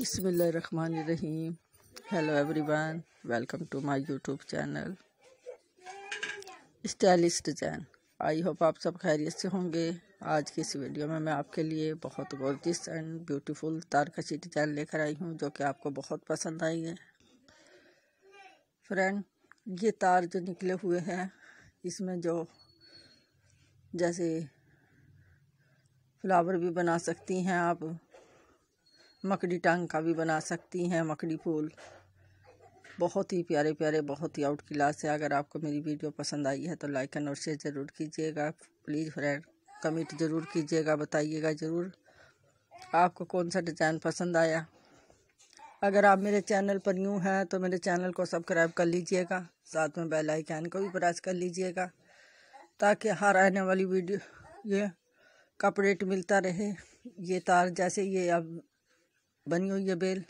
बसमीम hello everyone welcome to my YouTube channel stylish design I hope आप सब खैरियत से होंगे आज की इस वीडियो में मैं आपके लिए बहुत गोर्जिस एंड ब्यूटीफुल तारकशी डिजाइन लेकर आई हूँ जो कि आपको बहुत पसंद आई है फ्रेंड ये तार जो निकले हुए हैं इसमें जो जैसे फ्लावर भी बना सकती हैं आप मकड़ी टांग का भी बना सकती हैं मकड़ी फूल बहुत ही प्यारे प्यारे बहुत ही आउट क्लास है अगर आपको मेरी वीडियो पसंद आई है तो लाइक एंड और शेयर ज़रूर कीजिएगा प्लीज़ फ्रेंड कमेंट ज़रूर कीजिएगा बताइएगा ज़रूर आपको कौन सा डिज़ाइन पसंद आया अगर आप मेरे चैनल पर न्यू हैं तो मेरे चैनल को सब्सक्राइब कर लीजिएगा साथ में बेल आइकन को भी प्रेस कर लीजिएगा ताकि हर आने वाली वीडियो ये कपडेट अपडेट मिलता रहे ये तार जैसे ये अब बनी हुई है बेल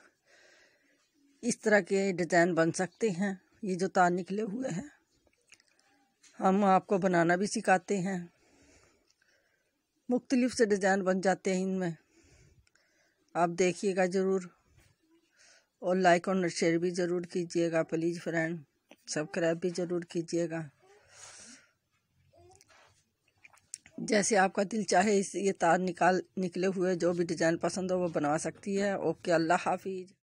इस तरह के डिज़ाइन बन सकते हैं ये जो तार निकले हुए हैं हम आपको बनाना भी सिखाते हैं मुख्तलिफ से डिज़ाइन बन जाते हैं इनमें आप देखिएगा ज़रूर और लाइक और शेयर भी ज़रूर कीजिएगा प्लीज़ फ्रेंड सब्सक्राइब भी ज़रूर कीजिएगा जैसे आपका दिल चाहे इस ये तार निकाल निकले हुए जो भी डिज़ाइन पसंद हो वो बनवा सकती है ओके अल्लाह हाफिज़